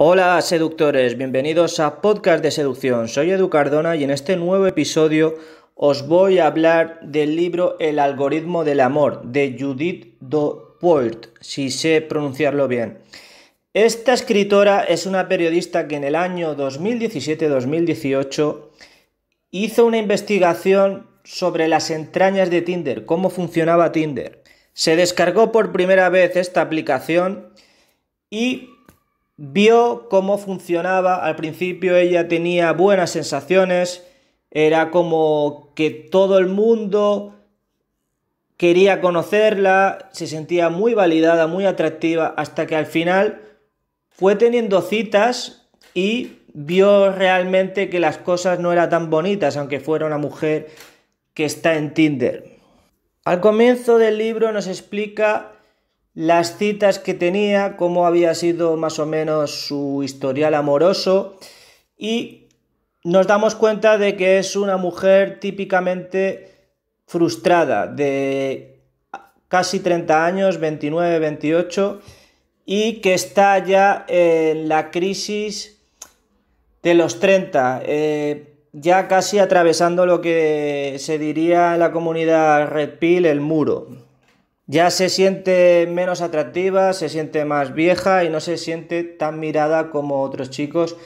Hola seductores, bienvenidos a Podcast de Seducción. Soy Edu Cardona y en este nuevo episodio os voy a hablar del libro El algoritmo del amor de Judith Duport, si sé pronunciarlo bien. Esta escritora es una periodista que en el año 2017-2018 hizo una investigación sobre las entrañas de Tinder, cómo funcionaba Tinder. Se descargó por primera vez esta aplicación y vio cómo funcionaba. Al principio ella tenía buenas sensaciones, era como que todo el mundo quería conocerla, se sentía muy validada, muy atractiva, hasta que al final fue teniendo citas y vio realmente que las cosas no eran tan bonitas, aunque fuera una mujer que está en Tinder. Al comienzo del libro nos explica las citas que tenía, cómo había sido más o menos su historial amoroso y nos damos cuenta de que es una mujer típicamente frustrada, de casi 30 años, 29, 28, y que está ya en la crisis de los 30, eh, ya casi atravesando lo que se diría en la comunidad Red Pill, el muro ya se siente menos atractiva, se siente más vieja y no se siente tan mirada como otros chicos.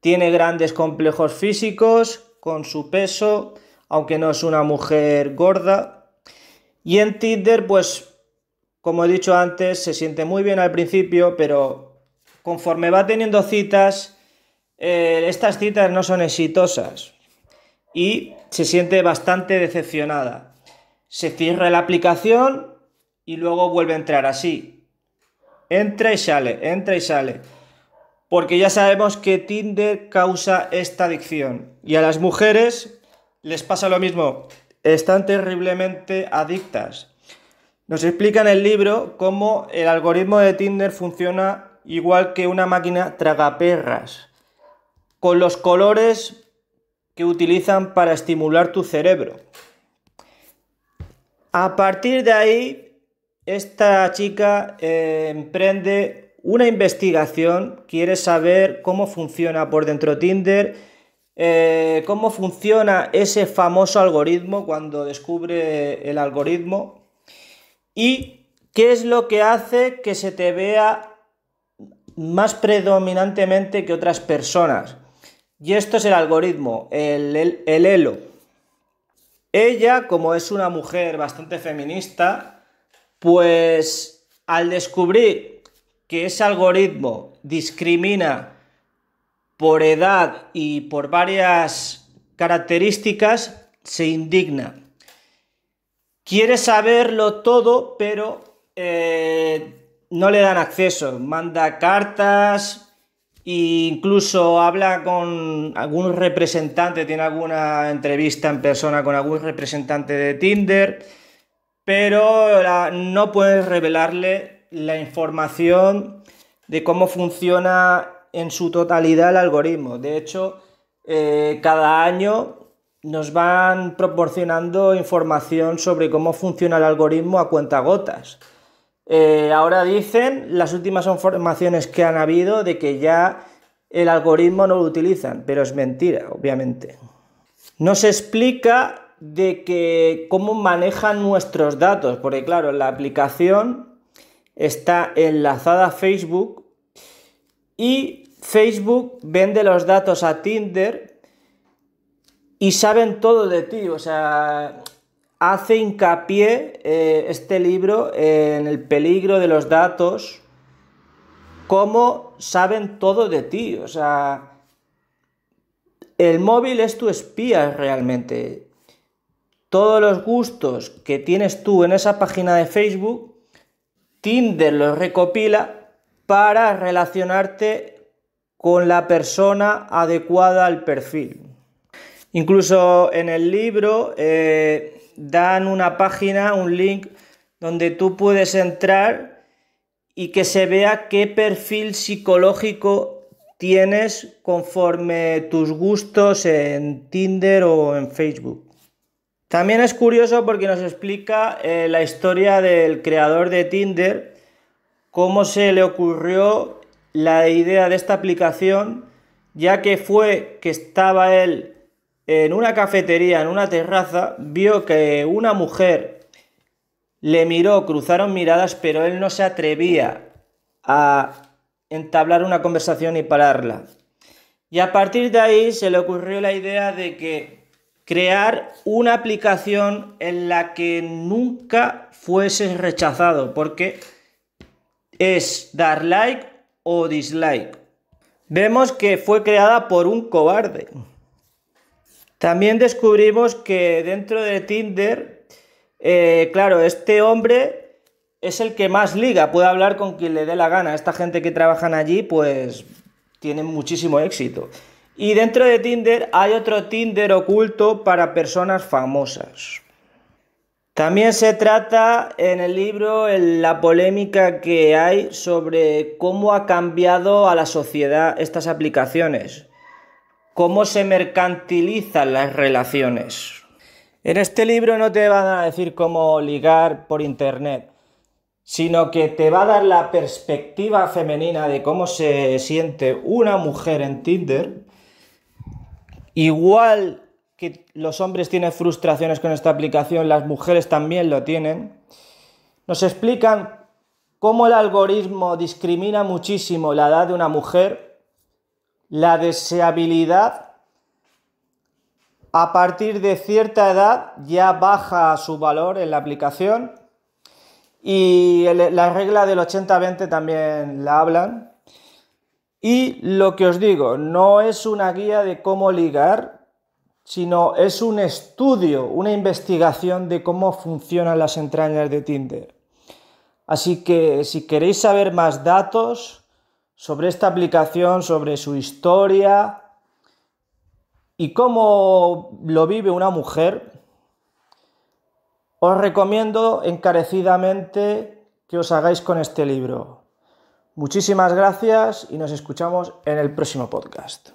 Tiene grandes complejos físicos con su peso, aunque no es una mujer gorda. Y en Tinder, pues, como he dicho antes, se siente muy bien al principio, pero conforme va teniendo citas, eh, estas citas no son exitosas y se siente bastante decepcionada. Se cierra la aplicación y luego vuelve a entrar así. Entra y sale, entra y sale. Porque ya sabemos que Tinder causa esta adicción. Y a las mujeres les pasa lo mismo. Están terriblemente adictas. Nos explica en el libro cómo el algoritmo de Tinder funciona igual que una máquina tragaperras. Con los colores que utilizan para estimular tu cerebro. A partir de ahí esta chica eh, emprende una investigación, quiere saber cómo funciona por dentro Tinder, eh, cómo funciona ese famoso algoritmo cuando descubre el algoritmo y qué es lo que hace que se te vea más predominantemente que otras personas. Y esto es el algoritmo, el, el, el elo. Ella, como es una mujer bastante feminista, pues al descubrir que ese algoritmo discrimina por edad y por varias características, se indigna. Quiere saberlo todo, pero eh, no le dan acceso. Manda cartas, e incluso habla con algún representante, tiene alguna entrevista en persona con algún representante de Tinder pero no puedes revelarle la información de cómo funciona en su totalidad el algoritmo. De hecho, eh, cada año nos van proporcionando información sobre cómo funciona el algoritmo a cuentagotas. gotas. Eh, ahora dicen las últimas informaciones que han habido de que ya el algoritmo no lo utilizan, pero es mentira, obviamente. No se explica de que cómo manejan nuestros datos, porque claro, la aplicación está enlazada a Facebook y Facebook vende los datos a Tinder y saben todo de ti, o sea, hace hincapié eh, este libro en el peligro de los datos, cómo saben todo de ti, o sea, el móvil es tu espía realmente todos los gustos que tienes tú en esa página de Facebook, Tinder los recopila para relacionarte con la persona adecuada al perfil. Incluso en el libro eh, dan una página, un link, donde tú puedes entrar y que se vea qué perfil psicológico tienes conforme tus gustos en Tinder o en Facebook. También es curioso porque nos explica eh, la historia del creador de Tinder, cómo se le ocurrió la idea de esta aplicación, ya que fue que estaba él en una cafetería, en una terraza, vio que una mujer le miró, cruzaron miradas, pero él no se atrevía a entablar una conversación y pararla. Y a partir de ahí se le ocurrió la idea de que crear una aplicación en la que nunca fuese rechazado, porque es dar like o dislike. Vemos que fue creada por un cobarde. También descubrimos que dentro de Tinder, eh, claro, este hombre es el que más liga, puede hablar con quien le dé la gana. Esta gente que trabajan allí, pues, tiene muchísimo éxito. Y dentro de Tinder hay otro Tinder oculto para personas famosas. También se trata en el libro la polémica que hay sobre cómo ha cambiado a la sociedad estas aplicaciones, cómo se mercantilizan las relaciones. En este libro no te van a decir cómo ligar por internet, sino que te va a dar la perspectiva femenina de cómo se siente una mujer en Tinder Igual que los hombres tienen frustraciones con esta aplicación, las mujeres también lo tienen. Nos explican cómo el algoritmo discrimina muchísimo la edad de una mujer, la deseabilidad a partir de cierta edad ya baja su valor en la aplicación y la regla del 80-20 también la hablan. Y lo que os digo, no es una guía de cómo ligar, sino es un estudio, una investigación de cómo funcionan las entrañas de Tinder. Así que si queréis saber más datos sobre esta aplicación, sobre su historia y cómo lo vive una mujer, os recomiendo encarecidamente que os hagáis con este libro. Muchísimas gracias y nos escuchamos en el próximo podcast.